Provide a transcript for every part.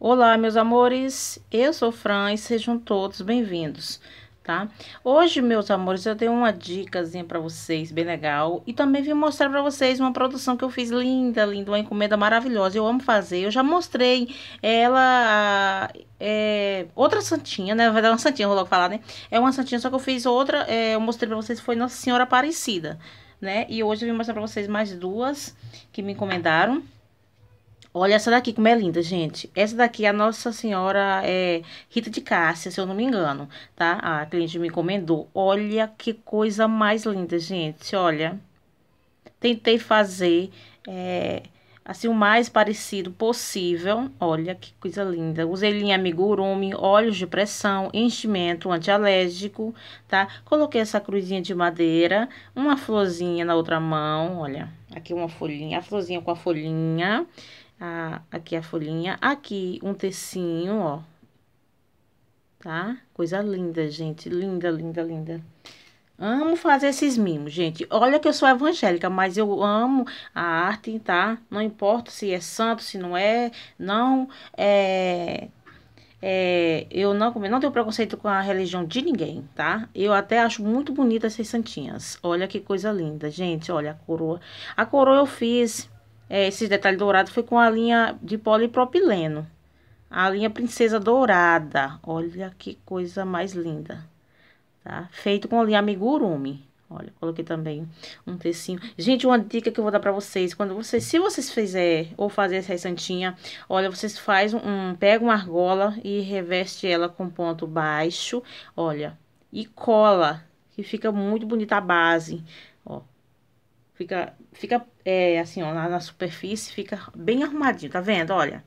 Olá, meus amores, eu sou Fran e sejam todos bem-vindos, tá? Hoje, meus amores, eu dei uma dicasinha para vocês, bem legal, e também vim mostrar para vocês uma produção que eu fiz linda, linda, uma encomenda maravilhosa, eu amo fazer, eu já mostrei ela, é, outra santinha, né, vai dar é uma santinha, vou logo falar, né, é uma santinha, só que eu fiz outra, é, eu mostrei para vocês, foi Nossa Senhora Aparecida, né, e hoje eu vim mostrar para vocês mais duas que me encomendaram, Olha essa daqui como é linda, gente. Essa daqui é a Nossa Senhora é, Rita de Cássia, se eu não me engano, tá? A cliente me encomendou. Olha que coisa mais linda, gente. Olha, tentei fazer é, assim o mais parecido possível. Olha que coisa linda. Usei linha amigurumi, óleos de pressão, enchimento antialérgico, tá? Coloquei essa cruzinha de madeira, uma florzinha na outra mão, olha. Aqui uma folhinha, a florzinha com a folhinha a, aqui a folhinha. Aqui um tecinho, ó. Tá? Coisa linda, gente. Linda, linda, linda. Amo fazer esses mimos, gente. Olha que eu sou evangélica, mas eu amo a arte, tá? Não importa se é santo, se não é, não é... é eu não, não tenho preconceito com a religião de ninguém, tá? Eu até acho muito bonita essas santinhas. Olha que coisa linda, gente. Olha a coroa. A coroa eu fiz é, esses detalhes dourados foi com a linha de polipropileno. A linha Princesa Dourada. Olha que coisa mais linda. Tá? Feito com a linha amigurumi. Olha, coloquei também um tecinho Gente, uma dica que eu vou dar pra vocês. Quando vocês, se vocês fizerem ou fazer essa santinha, olha, vocês faz um, um... Pega uma argola e reveste ela com ponto baixo. Olha, e cola, que fica muito bonita a base. Ó, Fica, fica é, assim, ó, na, na superfície, fica bem arrumadinho, tá vendo? Olha,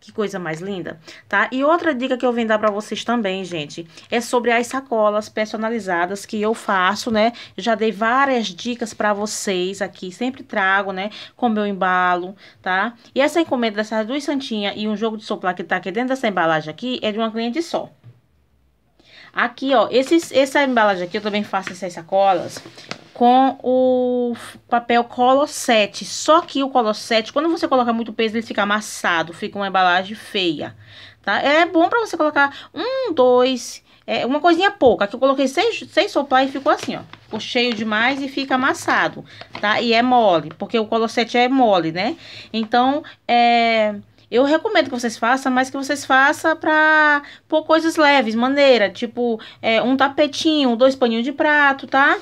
que coisa mais linda, tá? E outra dica que eu vim dar pra vocês também, gente, é sobre as sacolas personalizadas que eu faço, né? já dei várias dicas pra vocês aqui, sempre trago, né? Com meu embalo, tá? E essa encomenda dessas duas santinhas e um jogo de soplar que tá aqui dentro dessa embalagem aqui é de uma cliente só, Aqui, ó, esses, essa embalagem aqui, eu também faço essas sacolas com o papel Colossete. Só que o Colossete, quando você coloca muito peso, ele fica amassado, fica uma embalagem feia, tá? É bom pra você colocar um, dois, é, uma coisinha pouca. Aqui eu coloquei seis, seis soplar e ficou assim, ó. Ficou cheio demais e fica amassado, tá? E é mole, porque o Colossete é mole, né? Então, é... Eu recomendo que vocês façam, mas que vocês façam para pôr coisas leves, maneira, tipo é, um tapetinho, dois paninhos de prato, tá?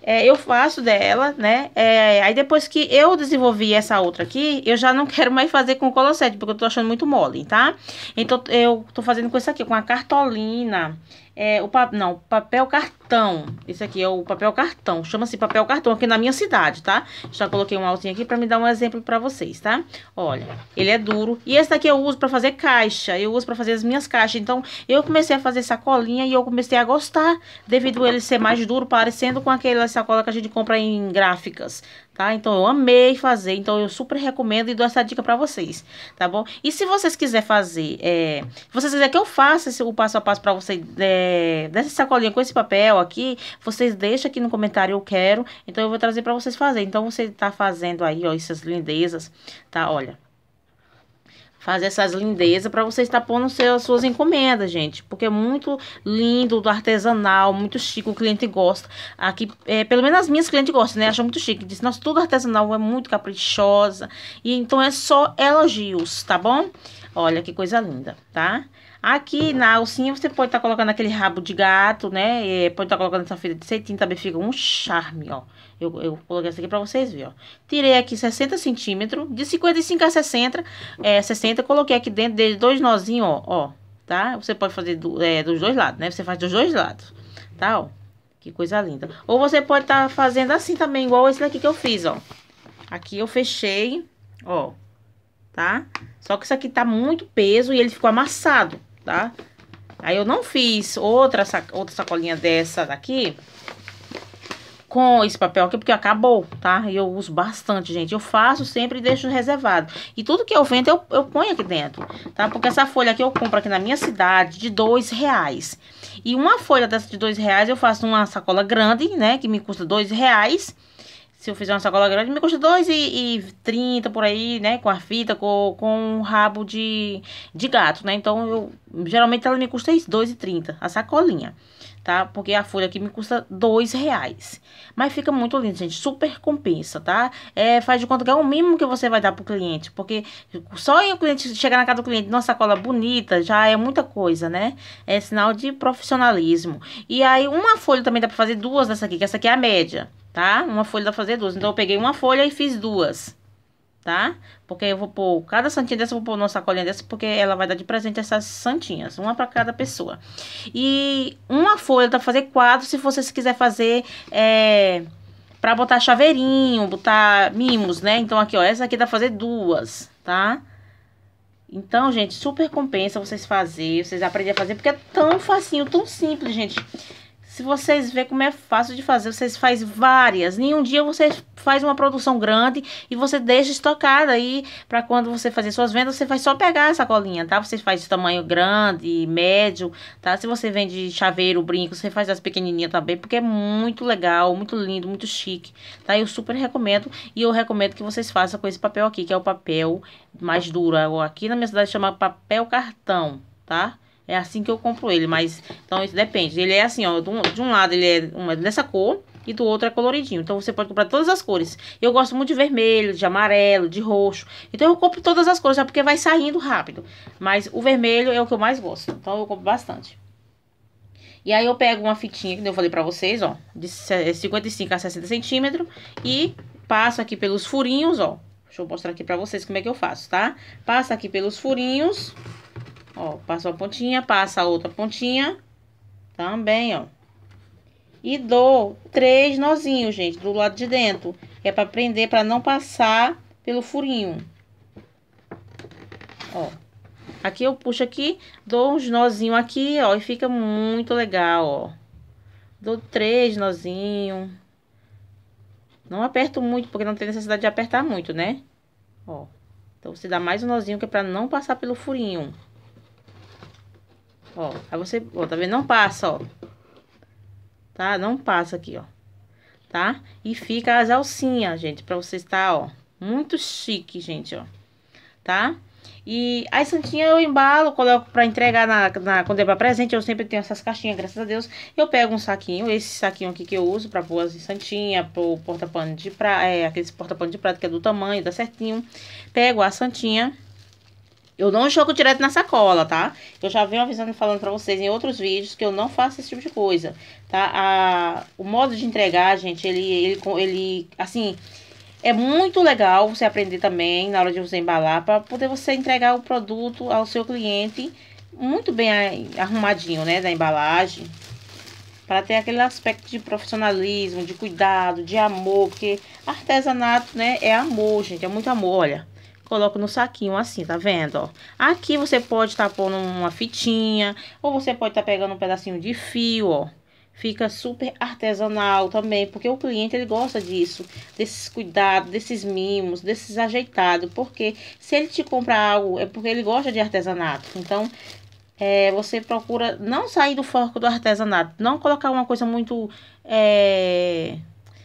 É, eu faço dela, né? É, aí depois que eu desenvolvi essa outra aqui, eu já não quero mais fazer com colossete, porque eu tô achando muito mole, tá? Então, eu tô fazendo com isso aqui, com a cartolina. É, o pa... Não, papel cartão. Esse aqui é o papel cartão. Chama-se papel cartão aqui na minha cidade, tá? Já coloquei um altinho aqui pra me dar um exemplo pra vocês, tá? Olha, ele é duro. E esse daqui eu uso pra fazer caixa. Eu uso pra fazer as minhas caixas. Então, eu comecei a fazer sacolinha e eu comecei a gostar. Devido ele ser mais duro, parecendo com aquela sacola que a gente compra em gráficas, tá? Então eu amei fazer, então eu super recomendo e dou essa dica para vocês, tá bom? E se vocês quiserem fazer, é, se vocês quiserem que eu faça esse, o passo a passo para vocês, é, dessa sacolinha com esse papel aqui, vocês deixam aqui no comentário eu quero, então eu vou trazer para vocês fazer. Então você tá fazendo aí, ó, essas lindezas, tá? Olha fazer essas lindezas para você estar pondo seu, suas encomendas, gente. Porque é muito lindo, artesanal, muito chique, o cliente gosta. Aqui, é, pelo menos as minhas clientes gostam, né? Acham muito chique. Diz, nossa, tudo artesanal, é muito caprichosa. E então é só elogios, tá bom? Olha que coisa linda, tá? Tá? Aqui na alcinha você pode estar tá colocando aquele rabo de gato, né? E é, pode estar tá colocando essa fita de cetim, também fica um charme, ó. Eu, eu coloquei essa aqui pra vocês verem, ó. Tirei aqui 60 centímetros, de 55 a 60, é, 60, coloquei aqui dentro de dois nozinhos, ó, ó, tá? Você pode fazer do, é, dos dois lados, né? Você faz dos dois lados, tá, ó. Que coisa linda. Ou você pode estar tá fazendo assim também, igual esse daqui que eu fiz, ó. Aqui eu fechei, ó, tá? Só que isso aqui tá muito peso e ele ficou amassado tá? Aí eu não fiz outra, sac outra sacolinha dessa daqui com esse papel aqui, porque acabou, tá? E eu uso bastante, gente. Eu faço sempre e deixo reservado. E tudo que eu vendo, eu, eu ponho aqui dentro, tá? Porque essa folha aqui eu compro aqui na minha cidade de dois reais. E uma folha dessa de dois reais eu faço numa sacola grande, né? Que me custa dois reais se eu fizer uma sacola grande, me custa 2,30 por aí, né? Com a fita, com, com um rabo de, de gato, né? Então, eu geralmente ela me custa isso, 2,30 a sacolinha, tá? Porque a folha aqui me custa 2 reais. Mas fica muito lindo, gente. Super compensa, tá? É, faz de conta que é o mínimo que você vai dar pro cliente. Porque só o cliente chegar na casa do cliente numa sacola bonita já é muita coisa, né? É sinal de profissionalismo. E aí, uma folha também dá pra fazer duas dessa aqui, que essa aqui é a média tá? Uma folha dá fazer duas. Então, eu peguei uma folha e fiz duas, tá? Porque eu vou pôr cada santinha dessa, eu vou pôr nossa sacolinha dessa, porque ela vai dar de presente essas santinhas, uma para cada pessoa. E uma folha dá fazer quatro, se você quiser fazer, é... Pra botar chaveirinho, botar mimos, né? Então, aqui, ó, essa aqui dá pra fazer duas, Tá? Então, gente, super compensa vocês fazer, vocês aprenderem a fazer, porque é tão facinho, tão simples, gente. Se vocês verem como é fácil de fazer, vocês fazem várias. Em um dia você faz uma produção grande e você deixa estocada aí para quando você fazer suas vendas, você faz só pegar essa colinha, tá? Você faz de tamanho grande, médio, tá? Se você vende chaveiro, brinco, você faz as pequenininhas também, porque é muito legal, muito lindo, muito chique, tá? Eu super recomendo e eu recomendo que vocês façam com esse papel aqui, que é o papel mais duro. Aqui na minha cidade chama papel cartão, Tá? É assim que eu compro ele, mas... Então, isso depende. Ele é assim, ó. De um lado ele é uma dessa cor e do outro é coloridinho. Então, você pode comprar todas as cores. Eu gosto muito de vermelho, de amarelo, de roxo. Então, eu compro todas as cores, já porque vai saindo rápido. Mas o vermelho é o que eu mais gosto. Então, eu compro bastante. E aí, eu pego uma fitinha, que eu falei pra vocês, ó. De 55 é a 60 centímetros. E passo aqui pelos furinhos, ó. Deixa eu mostrar aqui pra vocês como é que eu faço, tá? Passa aqui pelos furinhos Ó, passou a pontinha, passa a outra pontinha. Também, ó. E dou três nozinhos, gente, do lado de dentro. É pra prender, pra não passar pelo furinho. Ó. Aqui eu puxo aqui, dou uns nozinhos aqui, ó, e fica muito legal, ó. Dou três nozinhos. Não aperto muito, porque não tem necessidade de apertar muito, né? Ó. Então, você dá mais um nozinho, que é pra não passar pelo furinho. Ó, aí você, ó, tá vendo? Não passa, ó. Tá? Não passa aqui, ó. Tá? E fica as alcinhas, gente, pra vocês tá, ó, muito chique, gente, ó. Tá? E as santinhas eu embalo, coloco pra entregar na, na, quando é pra presente. Eu sempre tenho essas caixinhas, graças a Deus. Eu pego um saquinho, esse saquinho aqui que eu uso pra pôr as santinhas, pro porta-pano de prata, é, aqueles porta-pano de prata que é do tamanho, dá certinho. Pego a santinha eu não jogo direto na sacola, tá? Eu já venho avisando e falando pra vocês em outros vídeos que eu não faço esse tipo de coisa, tá? A, o modo de entregar, gente, ele, ele, ele, assim, é muito legal você aprender também na hora de você embalar para poder você entregar o produto ao seu cliente muito bem arrumadinho, né, da embalagem. Para ter aquele aspecto de profissionalismo, de cuidado, de amor, porque artesanato, né, é amor, gente, é muito amor, olha coloco no saquinho assim, tá vendo, ó? Aqui você pode estar tá pondo uma fitinha, ou você pode estar tá pegando um pedacinho de fio, ó. Fica super artesanal também, porque o cliente, ele gosta disso, desses cuidados, desses mimos, desses ajeitados, porque se ele te comprar algo, é porque ele gosta de artesanato. Então, é, você procura não sair do foco do artesanato, não colocar uma coisa muito é,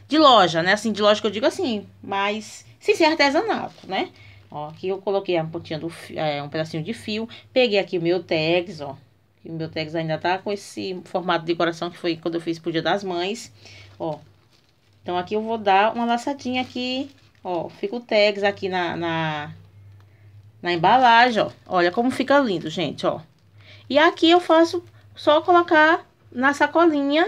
de loja, né? Assim, de loja que eu digo assim, mas sim, ser artesanato, né? Ó, aqui eu coloquei um pontinha do é, um pedacinho de fio. Peguei aqui o meu tags, ó. E o meu tags ainda tá com esse formato de coração que foi quando eu fiz pro Dia das Mães, ó. Então, aqui eu vou dar uma laçadinha aqui, ó. Fica o tags aqui na, na, na embalagem, ó. Olha como fica lindo, gente, ó. E aqui eu faço só colocar na sacolinha,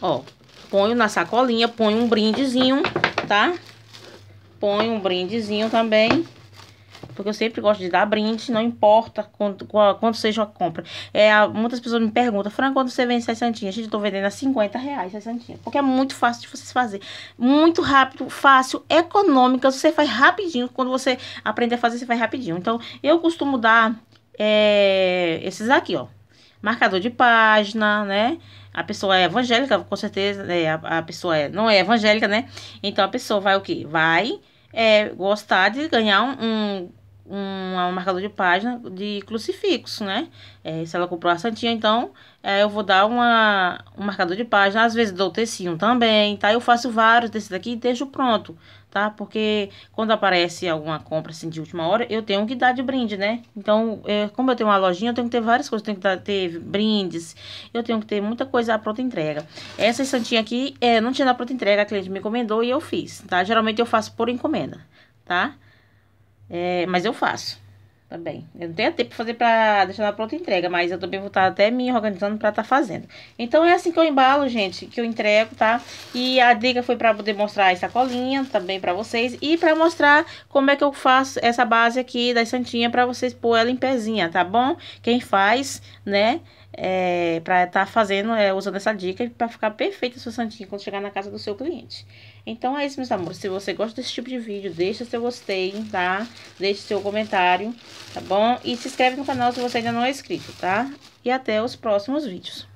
ó. Ponho na sacolinha, ponho um brindezinho, tá? põe um brindezinho também. Porque eu sempre gosto de dar brinde, não importa quanto, quanto seja a compra. É, muitas pessoas me perguntam, Fran, quando você vende 6 santinhas? Gente, eu tô vendendo a 50 reais 6 santinhas. Porque é muito fácil de vocês fazer. Muito rápido, fácil, econômica. Você faz rapidinho. Quando você aprender a fazer, você faz rapidinho. Então, eu costumo dar é, esses aqui, ó marcador de página, né? A pessoa é evangélica, com certeza, né? a, a pessoa é, não é evangélica, né? Então a pessoa vai o quê? Vai é, gostar de ganhar um, um um, marcador de página de crucifixo, né? É, se ela comprou a santinha, então é, eu vou dar uma, um marcador de página. Às vezes dou tecinho também, tá? Eu faço vários desses daqui e deixo pronto tá? Porque quando aparece alguma compra assim de última hora, eu tenho que dar de brinde, né? Então, é, como eu tenho uma lojinha, eu tenho que ter várias coisas, eu tenho que dar, ter brindes, eu tenho que ter muita coisa à pronta entrega. Essa santinha aqui, é, não tinha na pronta entrega, a cliente me encomendou e eu fiz, tá? Geralmente eu faço por encomenda, tá? É, mas eu faço também. Eu não tenho tempo para fazer para deixar na pronta entrega, mas eu também vou estar tá até me organizando para estar tá fazendo. Então é assim que eu embalo, gente, que eu entrego, tá? E a dica foi para poder mostrar a sacolinha também para vocês e para mostrar como é que eu faço essa base aqui da santinha para vocês pôr ela em pezinha, tá bom? Quem faz, né? É, para estar tá fazendo, é, usando essa dica para ficar perfeita a sua santinha quando chegar na casa do seu cliente. Então é isso, meus amores. Se você gosta desse tipo de vídeo, deixa seu gostei, tá? Deixe seu comentário, tá bom? E se inscreve no canal se você ainda não é inscrito, tá? E até os próximos vídeos.